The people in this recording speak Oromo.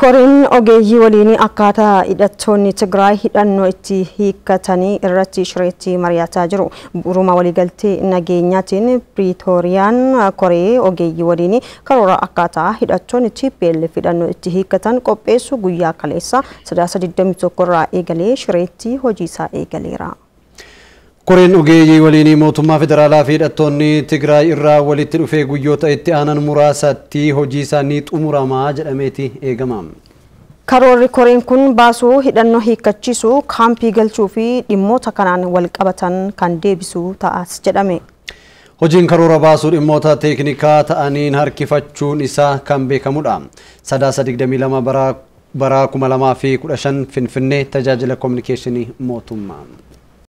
Koriin ogeeyyii waliinii akkaataa hidhattoonni Tigraay hidhannoo itti hiikkatanii irratti shireetti mari'ataa jiru. Buruma waliigaltee nageenyaatiin piritooriyaan koree ogeeyyii waliinii karoora akkaataa hidhattoonni itti hidhannoo itti hiikatan qopheessu guyyaa kaleessa 321 irraa eegalee shireetti hojiisaa eegaleera. Koreen ogeeyyii waliinii mootummaa federaalaa fi hidhattoonni Tigraay irraa walitti dhufee guyyoota itti aanan muraasatti hojii isaanii xumuramaa jedhameeti eegama. Karoorri koreen kun baasuu, hidhannoo hiikachiisu kaampii galchuu fi dhimmoota kanaan wal qabatan kan deebisuu ta'as jedhame. Hojiin karoora baasuu dhimmoota teeknikaa ta'aniin harkifachuun isaa kan beekamudha. Sadaasa 22 bara bara 2015 Finfinnee tajaajila kominikeeshinii mootummaa.